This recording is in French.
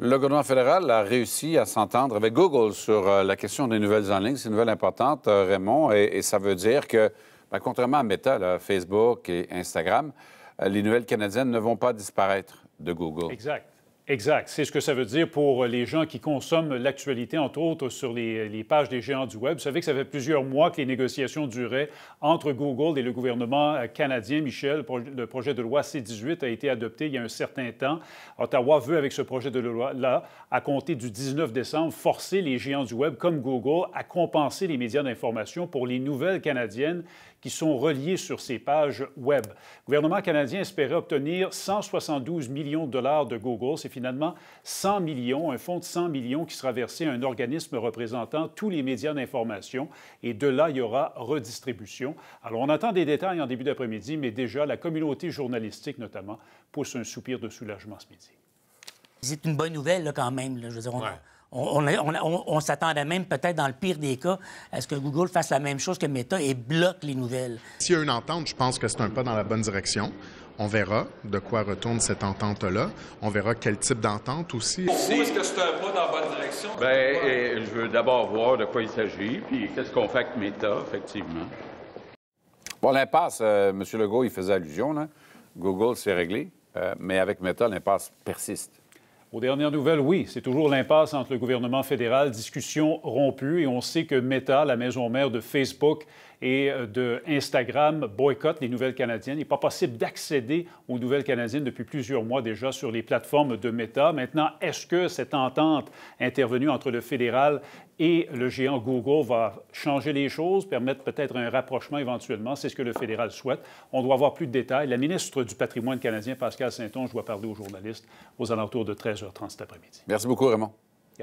Le gouvernement fédéral a réussi à s'entendre avec Google sur euh, la question des nouvelles en ligne. C'est une nouvelle importante, euh, Raymond, et, ça veut dire que, ben, contrairement à Meta, Facebook et Instagram, euh, les nouvelles canadiennes ne vont pas disparaître de Google. Exact. Exact. C'est ce que ça veut dire pour les gens qui consomment l'actualité, entre autres sur les, pages des géants du Web. Vous savez que ça fait plusieurs mois que les négociations duraient entre Google et le gouvernement euh, canadien. Michel, le projet de loi C-18 a été adopté il y a un certain temps. Ottawa veut, avec ce projet de loi-là, à compter du 19 décembre, forcer les géants du Web, comme Google, à compenser les médias d'information pour les nouvelles canadiennes qui sont reliées sur ces pages Web. Le gouvernement canadien espérait obtenir 172 millions de dollars de Google finalement 100 millions, un fonds de 100 millions qui sera versé à un organisme représentant tous les médias d'information. Et de là, il y aura redistribution. Alors, on attend des détails en début d'après-midi, mais déjà, la communauté journalistique, notamment, pousse un soupir de soulagement ce midi. C'est une bonne nouvelle, quand même. Je on... On, on s'attendait même peut-être dans le pire des cas à ce que Google fasse la même chose que Meta et bloque les nouvelles. S'il y a une entente, je pense que c'est un pas dans la bonne direction. On verra de quoi retourne cette entente-là. On verra quel type d'entente aussi. Pourquoi Est-ce que c'est un pas dans la bonne direction? Bien, je veux d'abord voir de quoi il s'agit, puis qu'est-ce qu'on fait avec Meta, effectivement. Bon, l'impasse, euh, M. Legault, il faisait allusion, là. Google, s'est réglé. Euh, mais avec Meta, l'impasse persiste. Aux dernières nouvelles, oui, c'est toujours l'impasse entre le gouvernement fédéral, discussion rompue, et on sait que Meta, la maison mère de Facebook et euh, de Instagram, boycotte les nouvelles canadiennes. Il n'est pas possible d'accéder aux nouvelles canadiennes depuis plusieurs mois déjà sur les plateformes de Meta. Maintenant, est-ce que cette entente intervenue entre le fédéral et le géant Google va changer les choses, permettre peut-être un rapprochement éventuellement. C'est ce que le fédéral souhaite. On doit avoir plus de détails. La ministre du Patrimoine canadien, Pascal Saint-Onge, doit parler aux journalistes aux alentours de 13h30 cet après-midi. Merci beaucoup, Raymond.